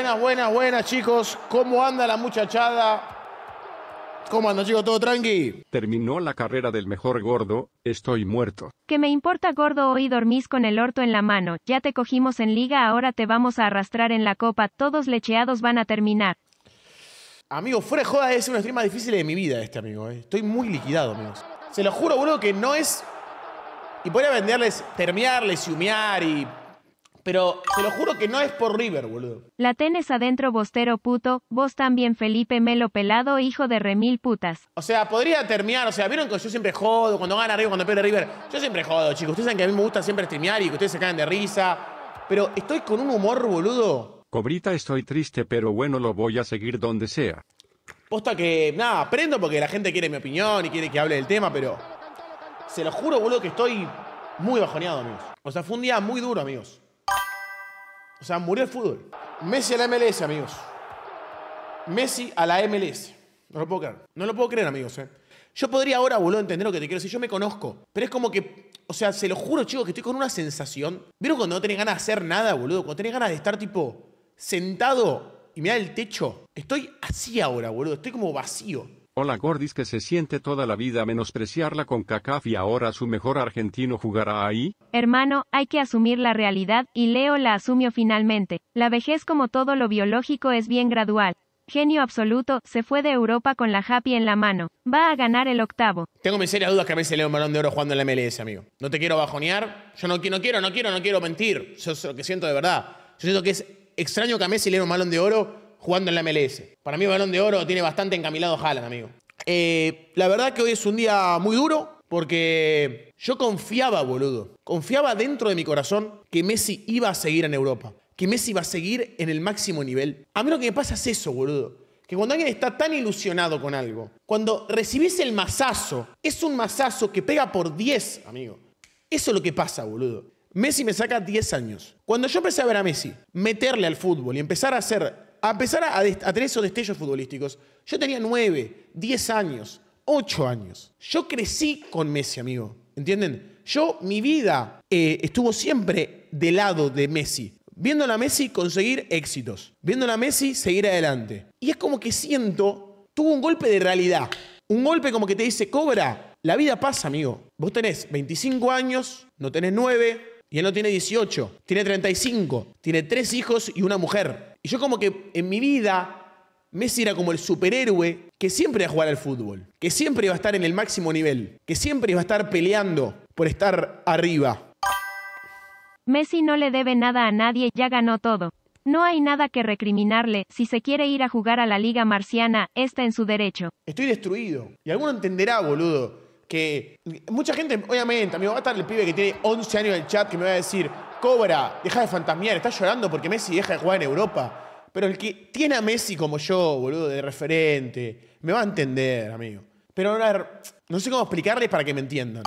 Buenas, buenas, buenas, chicos. ¿Cómo anda la muchachada? ¿Cómo anda, chicos? ¿Todo tranqui? Terminó la carrera del mejor gordo, estoy muerto. ¿Qué me importa, gordo? Hoy dormís con el orto en la mano. Ya te cogimos en liga, ahora te vamos a arrastrar en la copa. Todos lecheados van a terminar. Amigo, fuera de joda, es una stream más difícil de mi vida este, amigo. Eh. Estoy muy liquidado, amigos. Se lo juro, boludo, que no es... Y podría venderles, termiarles y humear y pero te lo juro que no es por River, boludo. La tenés adentro, bostero puto. Vos también, Felipe Melo Pelado, hijo de remil putas. O sea, podría terminar. O sea, vieron que yo siempre jodo. Cuando gana River, cuando pierde River. Yo siempre jodo, chicos. Ustedes saben que a mí me gusta siempre streamear y que ustedes se caen de risa. Pero estoy con un humor, boludo. Cobrita, estoy triste, pero bueno, lo voy a seguir donde sea. Posta que, nada, aprendo porque la gente quiere mi opinión y quiere que hable del tema, pero... Se lo juro, boludo, que estoy muy bajoneado, amigos. O sea, fue un día muy duro, amigos. O sea, murió el fútbol. Messi a la MLS, amigos. Messi a la MLS. No lo puedo creer. No lo puedo creer, amigos. ¿eh? Yo podría ahora, boludo, entender lo que te quiero decir. Yo me conozco. Pero es como que. O sea, se lo juro, chicos, que estoy con una sensación. ¿Vieron cuando no tenés ganas de hacer nada, boludo? Cuando tenés ganas de estar, tipo, sentado y mirar el techo. Estoy así ahora, boludo. Estoy como vacío. Hola Gordis que se siente toda la vida menospreciarla con CACAF y ahora su mejor argentino jugará ahí? Hermano, hay que asumir la realidad, y Leo la asumió finalmente. La vejez como todo lo biológico es bien gradual. Genio absoluto, se fue de Europa con la Happy en la mano. Va a ganar el octavo. Tengo mis serias dudas que a Messi Leo un balón de oro jugando en la MLS, amigo. No te quiero bajonear. Yo no, no quiero, no quiero, no quiero mentir. Eso es lo que siento de verdad. Yo siento que es extraño que a Messi le un malón de oro jugando en la MLS. Para mí, balón de oro tiene bastante encamilado Haaland, amigo. Eh, la verdad que hoy es un día muy duro porque yo confiaba, boludo. Confiaba dentro de mi corazón que Messi iba a seguir en Europa. Que Messi iba a seguir en el máximo nivel. A mí lo que me pasa es eso, boludo. Que cuando alguien está tan ilusionado con algo, cuando recibís el mazazo, es un mazazo que pega por 10, amigo. Eso es lo que pasa, boludo. Messi me saca 10 años. Cuando yo empecé a ver a Messi meterle al fútbol y empezar a hacer a empezar a, tener esos destellos futbolísticos. Yo tenía 9, 10 años, ocho años. Yo crecí con Messi, amigo. ¿Entienden? Yo, mi vida eh, estuvo siempre del lado de Messi. Viendo a Messi conseguir éxitos. Viendo a Messi seguir adelante. Y es como que siento, tuvo un golpe de realidad. Un golpe como que te dice, cobra, la vida pasa, amigo. Vos tenés 25 años, no tenés 9, y él no tiene 18, tiene 35, tiene tres hijos y una mujer. Y yo como que en mi vida Messi era como el superhéroe que siempre iba a jugar al fútbol, que siempre iba a estar en el máximo nivel, que siempre iba a estar peleando por estar arriba. Messi no le debe nada a nadie, ya ganó todo. No hay nada que recriminarle, si se quiere ir a jugar a la liga marciana, está en su derecho. Estoy destruido. Y alguno entenderá, boludo, que mucha gente, obviamente, amigo, va a estar el pibe que tiene 11 años en el chat que me va a decir, Cobra, deja de fantasmear, está llorando porque Messi deja de jugar en Europa. Pero el que tiene a Messi como yo, boludo, de referente, me va a entender, amigo. Pero ahora, no sé cómo explicarles para que me entiendan.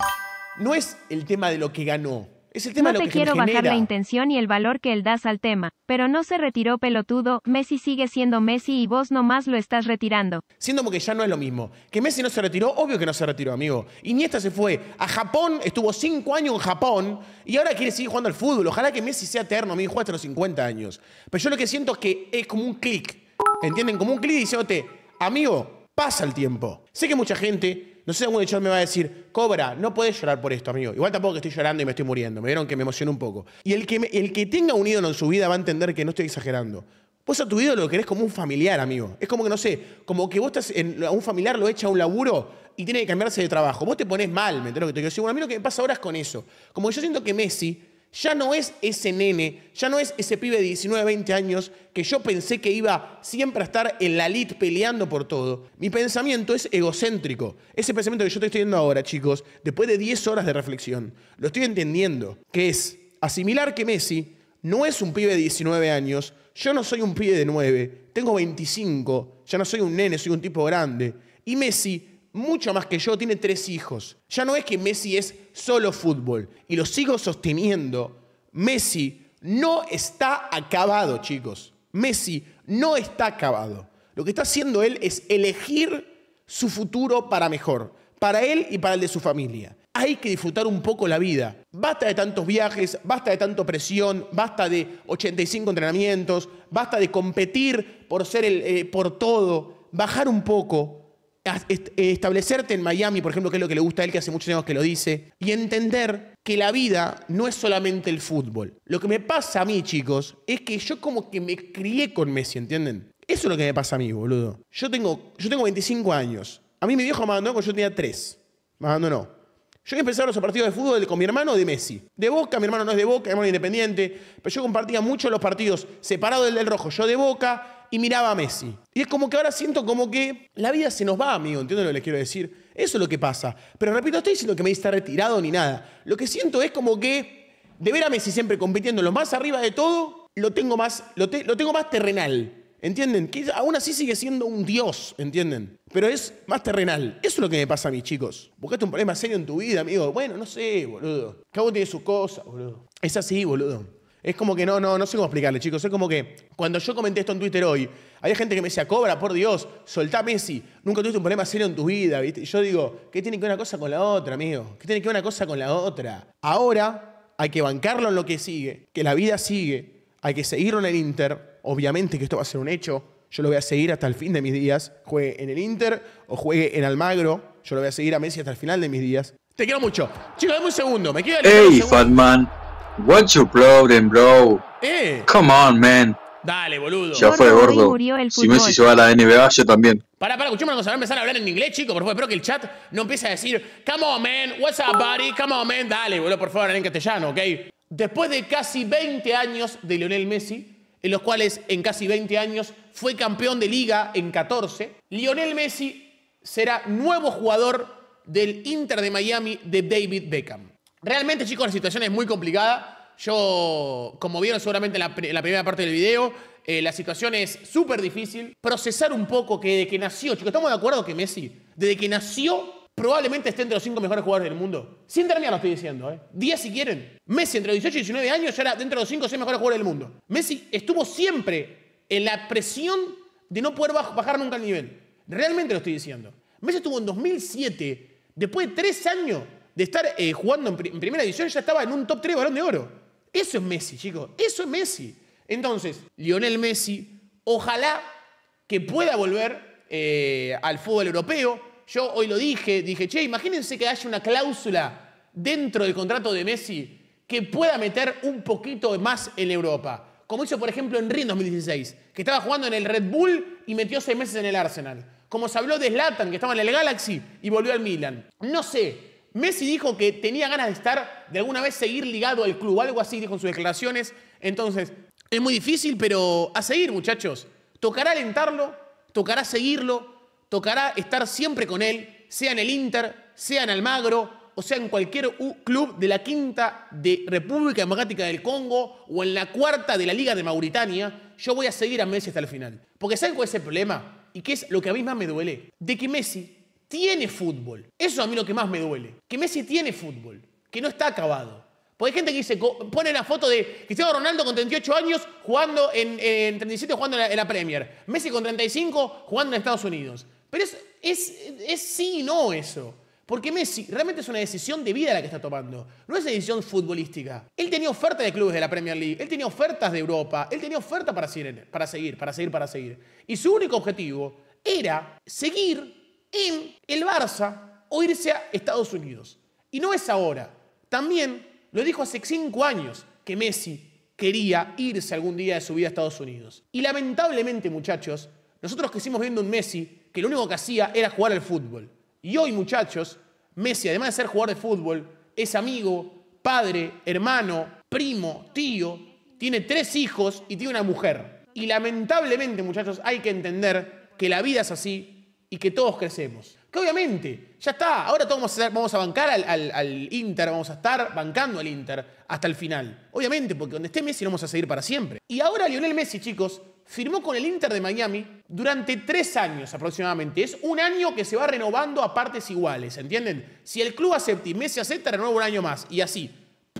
No es el tema de lo que ganó, es tema no te quiero bajar la intención y el valor que él das al tema, pero no se retiró pelotudo, Messi sigue siendo Messi y vos nomás lo estás retirando. Siendo como que ya no es lo mismo. Que Messi no se retiró, obvio que no se retiró, amigo. Iniesta se fue a Japón, estuvo cinco años en Japón y ahora quiere seguir jugando al fútbol. Ojalá que Messi sea eterno, amigo, juega hasta los 50 años. Pero yo lo que siento es que es como un clic, ¿entienden? Como un clic diciéndote, amigo, pasa el tiempo. Sé que mucha gente no sé, algún hecho me va a decir, Cobra, no puedes llorar por esto, amigo. Igual tampoco que estoy llorando y me estoy muriendo. Me vieron que me emociono un poco. Y el que, el que tenga un ídolo en su vida va a entender que no estoy exagerando. Vos a tu ídolo lo querés como un familiar, amigo. Es como que, no sé, como que vos estás en, a un familiar lo echa a un laburo y tiene que cambiarse de trabajo. Vos te pones mal, me lo que te digo? Bueno, a mí lo que pasa ahora es con eso. Como yo siento que Messi ya no es ese nene, ya no es ese pibe de 19, 20 años que yo pensé que iba siempre a estar en la lid peleando por todo. Mi pensamiento es egocéntrico. Ese pensamiento que yo estoy teniendo ahora, chicos, después de 10 horas de reflexión, lo estoy entendiendo, que es asimilar que Messi no es un pibe de 19 años, yo no soy un pibe de 9, tengo 25, ya no soy un nene, soy un tipo grande. Y Messi mucho más que yo, tiene tres hijos. Ya no es que Messi es solo fútbol. Y lo sigo sosteniendo. Messi no está acabado, chicos. Messi no está acabado. Lo que está haciendo él es elegir su futuro para mejor, para él y para el de su familia. Hay que disfrutar un poco la vida. Basta de tantos viajes, basta de tanta presión, basta de 85 entrenamientos, basta de competir por ser el, eh, por todo, bajar un poco, eh, establecerte en Miami, por ejemplo, que es lo que le gusta a él, que hace muchos años que lo dice, y entender que la vida no es solamente el fútbol. Lo que me pasa a mí, chicos, es que yo como que me crié con Messi, ¿entienden? Eso es lo que me pasa a mí, boludo. Yo tengo, yo tengo 25 años. A mí mi viejo me abandonó cuando yo tenía 3. Me abandonó. Yo empezaba los partidos de fútbol con mi hermano de Messi. De Boca, mi hermano no es de Boca, mi hermano independiente. Pero yo compartía mucho los partidos separado del del rojo. Yo de Boca, y miraba a Messi. Y es como que ahora siento como que la vida se nos va, amigo, entiendo lo que les quiero decir. Eso es lo que pasa. Pero repito, no estoy diciendo que Messi está retirado ni nada. Lo que siento es como que de ver a Messi siempre compitiendo lo más arriba de todo, lo tengo más, lo, tengo más terrenal. ¿Entienden? Que aún así sigue siendo un dios, ¿entienden? Pero es más terrenal. Eso es lo que me pasa a mis chicos. Buscaste un problema serio en tu vida, amigo. Bueno, no sé, boludo. Cabo tiene sus cosas, boludo. Es así, boludo. Es como que no, no, no sé cómo explicarle, chicos. Es como que cuando yo comenté esto en Twitter hoy, había gente que me decía, cobra, por Dios, soltá a Messi, nunca tuviste un problema serio en tu vida, ¿viste? Y yo digo, ¿qué tiene que ver una cosa con la otra, amigo? ¿Qué tiene que ver una cosa con la otra? Ahora hay que bancarlo en lo que sigue, que la vida sigue, hay que seguirlo en el Inter, obviamente que esto va a ser un hecho, yo lo voy a seguir hasta el fin de mis días, juegue en el Inter o juegue en Almagro, yo lo voy a seguir a Messi hasta el final de mis días. Te quiero mucho. Chicos, dame un segundo, me queda... ¡Ey, Fatman! What's your problem, bro? Eh. Come on, man. Dale, boludo. Ya fue, gordo. Messi se va a la NBA, yo también. Pará, pará, escuchemos una cosa. a empezar a hablar en inglés, chicos, por favor. Espero que el chat no empiece a decir, come on, man, what's up, buddy, come on, man. Dale, boludo, por favor, en castellano, ¿ok? Después de casi 20 años de Lionel Messi, en los cuales en casi 20 años fue campeón de liga en 14, Lionel Messi será nuevo jugador del Inter de Miami de David Beckham. Realmente, chicos, la situación es muy complicada. Yo, como vieron seguramente la, primera parte del video, eh, la situación es súper difícil. Procesar un poco que desde que nació, chicos, estamos de acuerdo que Messi, desde que nació, probablemente esté entre los cinco mejores jugadores del mundo. Sin terminar lo estoy diciendo, ¿eh? si quieren. Messi entre los 18 y 19 años ya era dentro de los cinco o seis mejores jugadores del mundo. Messi estuvo siempre en la presión de no poder bajar nunca el nivel. Realmente lo estoy diciendo. Messi estuvo en 2007, después de tres años de estar eh, jugando en, primera división, ya estaba en un top 3 balón de oro. Eso es Messi, chicos. Eso es Messi. Entonces, Lionel Messi, ojalá que pueda volver eh, al fútbol europeo. Yo hoy lo dije, dije, che, imagínense que haya una cláusula dentro del contrato de Messi que pueda meter un poquito más en Europa. Como hizo, por ejemplo, en en 2016, que estaba jugando en el Red Bull y metió seis meses en el Arsenal. Como se habló de Zlatan, que estaba en el Galaxy y volvió al Milan. No sé, Messi dijo que tenía ganas de estar, de alguna vez seguir ligado al club, algo así, dijo en sus declaraciones. Entonces, es muy difícil, pero a seguir, muchachos. Tocará alentarlo, tocará seguirlo, tocará estar siempre con él, sea en el Inter, sea en Almagro, o sea en cualquier club de la quinta de República Democrática del Congo o en la cuarta de la Liga de Mauritania. Yo voy a seguir a Messi hasta el final. Porque ¿saben cuál es el problema? Y qué es lo que a mí más me duele. De que Messi tiene fútbol. Eso a mí lo que más me duele. Que Messi tiene fútbol, que no está acabado. Porque hay gente que dice, pone la foto de Cristiano Ronaldo con 38 años jugando en, 37 jugando en la, Premier. Messi con 35 jugando en Estados Unidos. Pero es, es, sí y no eso. Porque Messi realmente es una decisión de vida la que está tomando, no es decisión futbolística. Él tenía oferta de clubes de la Premier League, él tenía ofertas de Europa, él tenía oferta para seguir, para seguir, para seguir, para seguir. Y su único objetivo era seguir en el Barça o irse a Estados Unidos. Y no es ahora. También lo dijo hace cinco años que Messi quería irse algún día de su vida a Estados Unidos. Y lamentablemente, muchachos, nosotros crecimos viendo un Messi que lo único que hacía era jugar al fútbol. Y hoy, muchachos, Messi, además de ser jugador de fútbol, es amigo, padre, hermano, primo, tío, tiene tres hijos y tiene una mujer. Y lamentablemente, muchachos, hay que entender que la vida es así, y que todos crecemos. Que obviamente, ya está, ahora todos vamos a, a bancar al, Inter, vamos a estar bancando al Inter hasta el final. Obviamente, porque donde esté Messi no vamos a seguir para siempre. Y ahora Lionel Messi, chicos, firmó con el Inter de Miami durante tres años aproximadamente. Es un año que se va renovando a partes iguales, ¿entienden? Si el club acepta y Messi acepta, renueva un año más y así.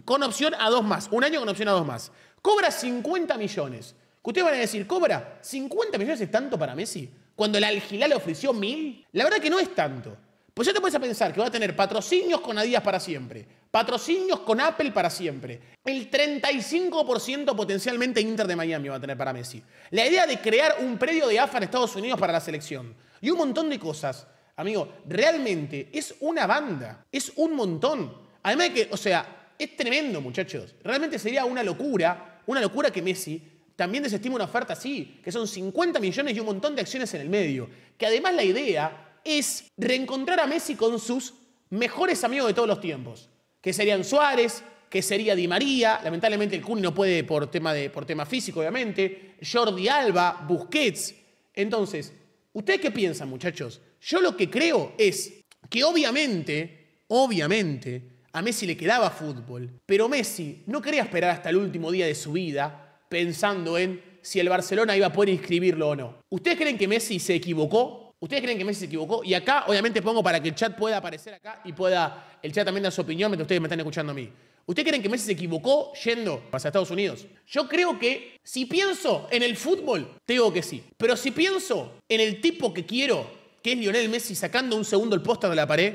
Con opción a dos más, un año con opción a dos más. Cobra 50 millones. Que ustedes van a decir, ¿cobra 50 millones es tanto para Messi? cuando la Algilá le ofreció mil, la verdad que no es tanto. Pues ya te puedes a pensar que va a tener patrocinios con Adidas para siempre, patrocinios con Apple para siempre. El 35% potencialmente Inter de Miami va a tener para Messi. La idea de crear un predio de AFA en Estados Unidos para la selección. Y un montón de cosas. Amigo, realmente es una banda, es un montón. Además de que, o sea, es tremendo, muchachos. Realmente sería una locura, una locura que Messi también desestima una oferta así, que son 50 millones y un montón de acciones en el medio. Que además la idea es reencontrar a Messi con sus mejores amigos de todos los tiempos, que serían Suárez, que sería Di María, lamentablemente el Kun no puede por tema, de, por tema físico, obviamente, Jordi Alba, Busquets. Entonces, ¿ustedes qué piensan, muchachos? Yo lo que creo es que obviamente, obviamente, a Messi le quedaba fútbol, pero Messi no quería esperar hasta el último día de su vida pensando en si el Barcelona iba a poder inscribirlo o no. ¿Ustedes creen que Messi se equivocó? ¿Ustedes creen que Messi se equivocó? Y acá, obviamente, pongo para que el chat pueda aparecer acá y pueda el chat también dar su opinión mientras ustedes me están escuchando a mí. ¿Ustedes creen que Messi se equivocó yendo hacia Estados Unidos? Yo creo que si pienso en el fútbol, te digo que sí. Pero si pienso en el tipo que quiero, que es Lionel Messi sacando un segundo el póster de la pared,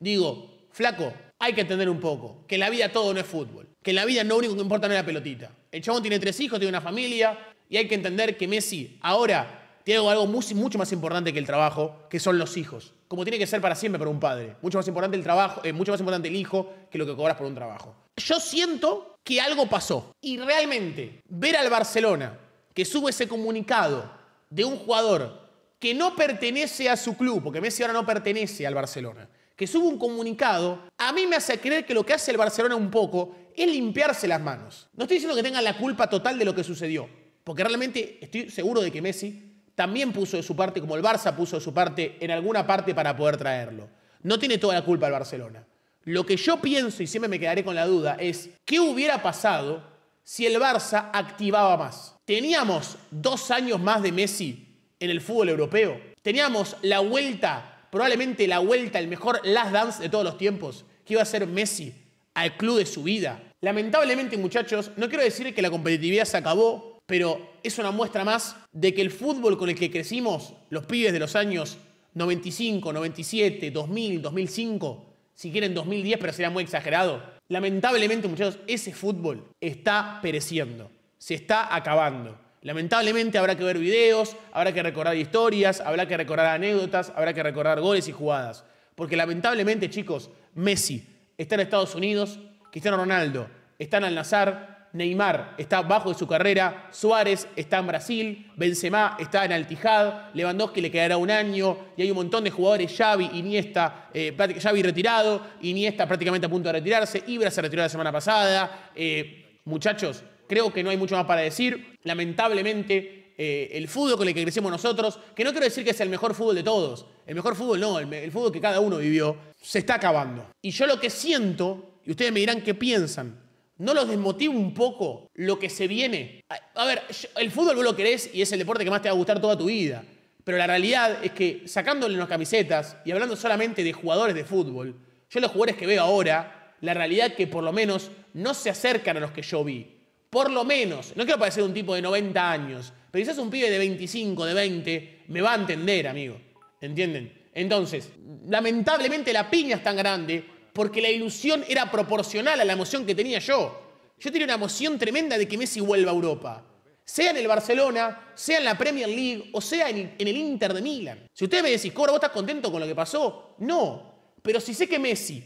digo, flaco, hay que entender un poco que en la vida todo no es fútbol, que en la vida no único que importa no es la pelotita. El chabón tiene tres hijos, tiene una familia y hay que entender que Messi ahora tiene algo mucho más importante que el trabajo, que son los hijos. Como tiene que ser para siempre para un padre. Mucho más importante el trabajo, eh, mucho más importante el hijo que lo que cobras por un trabajo. Yo siento que algo pasó y realmente ver al Barcelona que sube ese comunicado de un jugador que no pertenece a su club, porque Messi ahora no pertenece al Barcelona, que sube un comunicado, a mí me hace creer que lo que hace el Barcelona un poco es limpiarse las manos. No estoy diciendo que tenga la culpa total de lo que sucedió, porque realmente estoy seguro de que Messi también puso de su parte, como el Barça puso de su parte, en alguna parte para poder traerlo. No tiene toda la culpa el Barcelona. Lo que yo pienso, y siempre me quedaré con la duda, es qué hubiera pasado si el Barça activaba más. Teníamos dos años más de Messi en el fútbol europeo. Teníamos la vuelta, probablemente la vuelta, el mejor last dance de todos los tiempos, que iba a ser Messi al club de su vida. Lamentablemente, muchachos, no quiero decir que la competitividad se acabó, pero es una muestra más de que el fútbol con el que crecimos, los pibes de los años 95, 97, 2000, 2005, si quieren 2010, pero será muy exagerado. Lamentablemente, muchachos, ese fútbol está pereciendo, se está acabando. Lamentablemente habrá que ver videos, habrá que recordar historias, habrá que recordar anécdotas, habrá que recordar goles y jugadas. Porque lamentablemente, chicos, Messi está en Estados Unidos, Cristiano Ronaldo está en Al Nazar, Neymar está bajo de su carrera, Suárez está en Brasil, Benzema está en Altijad, Lewandowski le quedará un año y hay un montón de jugadores, Xavi, Iniesta, eh, Xavi retirado, Iniesta prácticamente a punto de retirarse, Ibra se retiró la semana pasada. Eh, muchachos, creo que no hay mucho más para decir. Lamentablemente eh, el fútbol con el que crecimos nosotros, que no quiero decir que es el mejor fútbol de todos, el mejor fútbol no, el, fútbol que cada uno vivió, se está acabando. Y yo lo que siento y ustedes me dirán qué piensan. ¿No los desmotiva un poco lo que se viene? A, ver, el fútbol vos lo querés y es el deporte que más te va a gustar toda tu vida. Pero la realidad es que sacándole unas camisetas y hablando solamente de jugadores de fútbol, yo los jugadores que veo ahora, la realidad es que por lo menos no se acercan a los que yo vi. Por lo menos, no quiero parecer un tipo de 90 años, pero quizás un pibe de 25, de 20, me va a entender, amigo. ¿Entienden? Entonces, lamentablemente la piña es tan grande porque la ilusión era proporcional a la emoción que tenía yo. Yo tenía una emoción tremenda de que Messi vuelva a Europa. Sea en el Barcelona, sea en la Premier League o sea en, el Inter de Milan. Si ustedes me decís, Cobra, ¿vos estás contento con lo que pasó? No. Pero si sé que Messi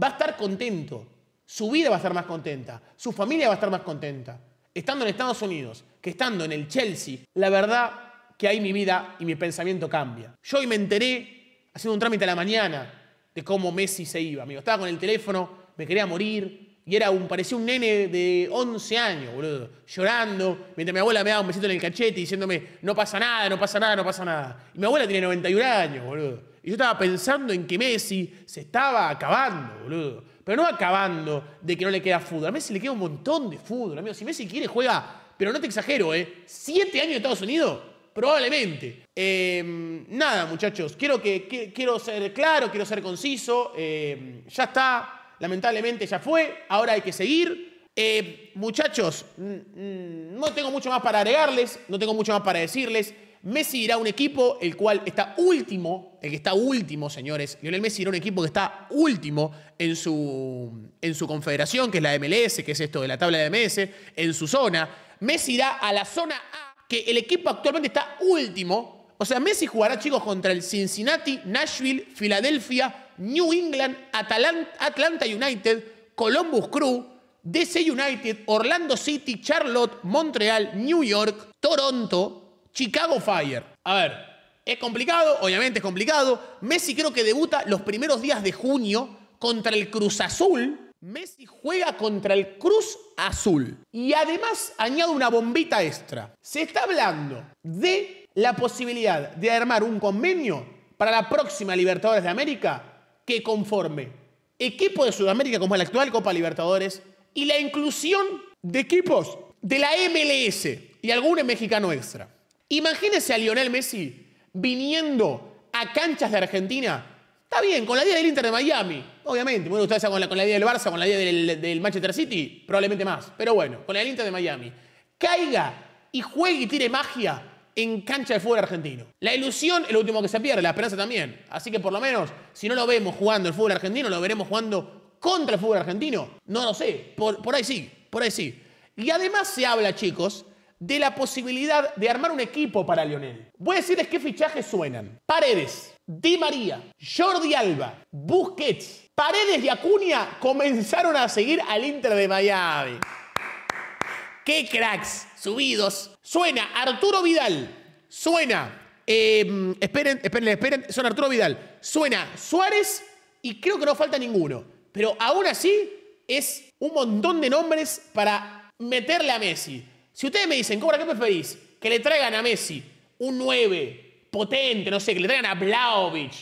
va a estar contento, su vida va a estar más contenta, su familia va a estar más contenta, estando en Estados Unidos, que estando en el Chelsea, la verdad que ahí mi vida y mi pensamiento cambia. Yo hoy me enteré haciendo un trámite a la mañana de cómo Messi se iba, amigo. Estaba con el teléfono, me quería morir. Y era un, parecía un nene de 11 años, boludo, llorando, mientras mi abuela me daba un besito en el cachete diciéndome, no pasa nada, no pasa nada, no pasa nada. Y mi abuela tiene 91 años, boludo. Y yo estaba pensando en que Messi se estaba acabando, boludo. Pero no acabando de que no le queda fútbol. A Messi le queda un montón de fútbol, amigo. Si Messi quiere, juega, pero no te exagero, ¿eh? Siete años en Estados Unidos Probablemente. Em, nada, muchachos, quiero, que, quiero ser claro, quiero ser conciso. Em, ya está, lamentablemente ya fue, ahora hay que seguir. Em, muchachos, no tengo mucho más para agregarles, no tengo mucho más para decirles. Messi irá a un equipo el cual está último, el que está último, señores. Lionel Messi irá a un equipo que está último en su, en su confederación, que es la MLS, que es esto de la tabla de MLS, en su zona. Messi irá a la zona A que el equipo actualmente está último. O sea, Messi jugará, chicos, contra el Cincinnati, Nashville, Filadelfia, New England, Atlanta United, Columbus Crew, DC United, Orlando City, Charlotte, Montreal, New York, Toronto, Chicago Fire. A ver, es complicado, obviamente es complicado. Messi creo que debuta los primeros días de junio contra el Cruz Azul Messi juega contra el Cruz Azul. Y además añado una bombita extra. Se está hablando de la posibilidad de armar un convenio para la próxima Libertadores de América que conforme equipos de Sudamérica como la actual Copa Libertadores y la inclusión de equipos de la MLS y algún mexicano extra. Imagínese a Lionel Messi viniendo a canchas de Argentina. Está bien, con la idea del Inter de Miami, Obviamente, bueno, ustedes con la, con la idea del Barça, con la idea del, Manchester City, probablemente más. Pero bueno, con la Inter de Miami. Caiga y juegue y tire magia en cancha de fútbol argentino. La ilusión es lo último que se pierde, la esperanza también. Así que por lo menos, si no lo vemos jugando el fútbol argentino, lo veremos jugando contra el fútbol argentino. No lo sé, por, por ahí sí, por ahí sí. Y además se habla, chicos, de la posibilidad de armar un equipo para Lionel. Voy a decirles qué fichajes suenan. Paredes, Di María, Jordi Alba, Busquets, Paredes de Acuña comenzaron a seguir al Inter de Miami. ¡Qué cracks! Subidos. Suena Arturo Vidal. Suena. Em, esperen, esperen, esperen. Suena Arturo Vidal. Suena Suárez y creo que no falta ninguno. Pero aún así es un montón de nombres para meterle a Messi. Si ustedes me dicen, Cobra, ¿qué preferís? Que le traigan a Messi un 9, potente, no sé, que le traigan a Blaovic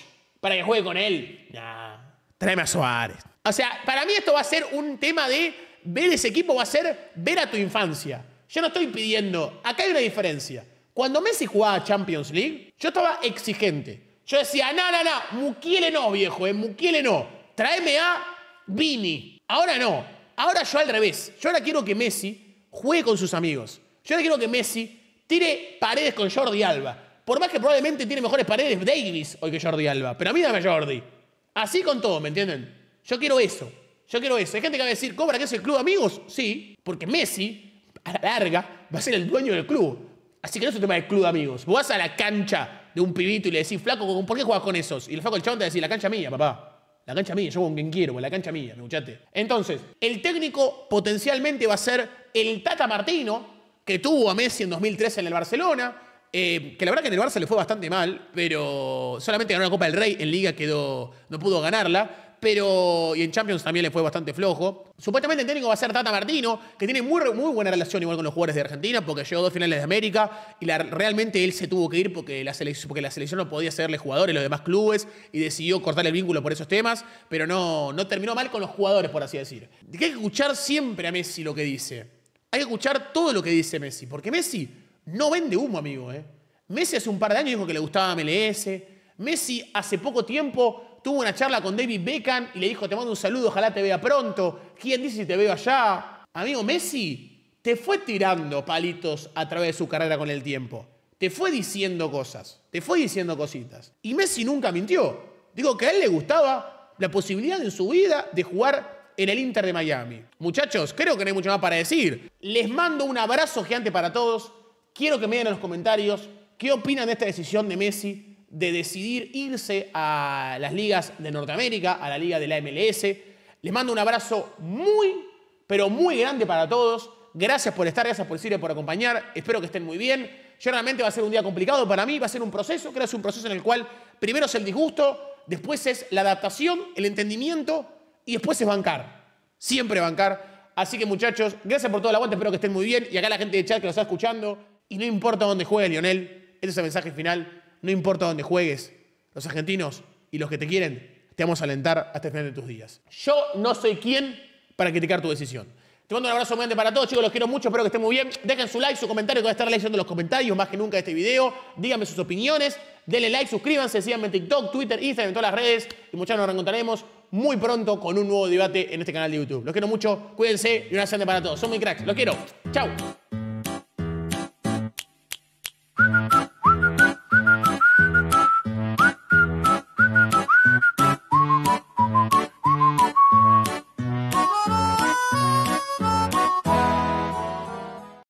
para que juegue con él. Nah, tráeme a Suárez. O sea, para mí esto va a ser un tema de ver ese equipo, va a ser ver a tu infancia. Yo no estoy pidiendo, acá hay una diferencia. Cuando Messi jugaba Champions League, yo estaba exigente. Yo decía, no, no, no, Mukiele no, viejo, eh, Mukiele no. Tráeme a Vini. Ahora no. Ahora yo al revés. Yo ahora quiero que Messi juegue con sus amigos. Yo ahora quiero que Messi tire paredes con Jordi Alba. Por más que probablemente tiene mejores paredes Davis hoy que Jordi Alba. Pero a mí dame Jordi. Así con todo, ¿me entienden? Yo quiero eso. Yo quiero eso. Hay gente que va a decir, ¿Cobra que es el club, amigos? Sí, porque Messi, a la larga, va a ser el dueño del club. Así que no es un tema del club, amigos. Vos vas a la cancha de un pibito y le decís, flaco, ¿por qué juegas con esos? Y el flaco el chabón te va a decir, la cancha mía, papá. La cancha mía, yo con quien quiero, pues, la cancha mía, me escuchaste. Entonces, el técnico potencialmente va a ser el Tata Martino, que tuvo a Messi en 2013 en el Barcelona, eh, que la verdad que en el Barça le fue bastante mal, pero solamente ganó la Copa del Rey, en Liga quedó, no pudo ganarla, pero y en Champions también le fue bastante flojo. Supuestamente el técnico va a ser Tata Martino, que tiene muy, muy buena relación igual con los jugadores de Argentina, porque llegó a dos finales de América y realmente él se tuvo que ir porque la, selección, no podía hacerle jugadores, los demás clubes, y decidió cortar el vínculo por esos temas, pero no, no terminó mal con los jugadores, por así decir. Hay que escuchar siempre a Messi lo que dice. Hay que escuchar todo lo que dice Messi, porque Messi no vende humo, amigo. ¿eh? Messi hace un par de años dijo que le gustaba MLS. Messi hace poco tiempo tuvo una charla con David Beckham y le dijo, te mando un saludo, ojalá te vea pronto. ¿Quién dice si te veo allá? Amigo, Messi te fue tirando palitos a través de su carrera con el tiempo. Te fue diciendo cosas, te fue diciendo cositas. Y Messi nunca mintió. Digo que a él le gustaba la posibilidad en su vida de jugar en el Inter de Miami. Muchachos, creo que no hay mucho más para decir. Les mando un abrazo gigante para todos. Quiero que me den en los comentarios qué opinan de esta decisión de Messi de decidir irse a las ligas de Norteamérica, a la liga de la MLS. Les mando un abrazo muy, pero muy grande para todos. Gracias por estar, gracias por decirle, por acompañar. Espero que estén muy bien. Yo realmente va a ser un día complicado para mí, va a ser un proceso, creo que es un proceso en el cual primero es el disgusto, después es la adaptación, el entendimiento y después es bancar. Siempre bancar. Así que muchachos, gracias por todo la aguante, espero que estén muy bien. Y acá la gente de chat que nos está escuchando, y no importa dónde juegue Lionel, ese es el mensaje final, no importa dónde juegues, los argentinos y los que te quieren, te vamos a alentar hasta el final de tus días. Yo no soy quien para criticar tu decisión. Te mando un abrazo muy grande para todos, chicos. Los quiero mucho, espero que estén muy bien. Dejen su like, su comentario, que voy a estar leyendo los comentarios más que nunca de este video. Díganme sus opiniones. Denle like, suscríbanse, síganme en TikTok, Twitter, Instagram, en todas las redes. Y muchachos, nos reencontraremos muy pronto con un nuevo debate en este canal de YouTube. Los quiero mucho, cuídense y un abrazo grande para todos. Son muy cracks. Los quiero. Chao.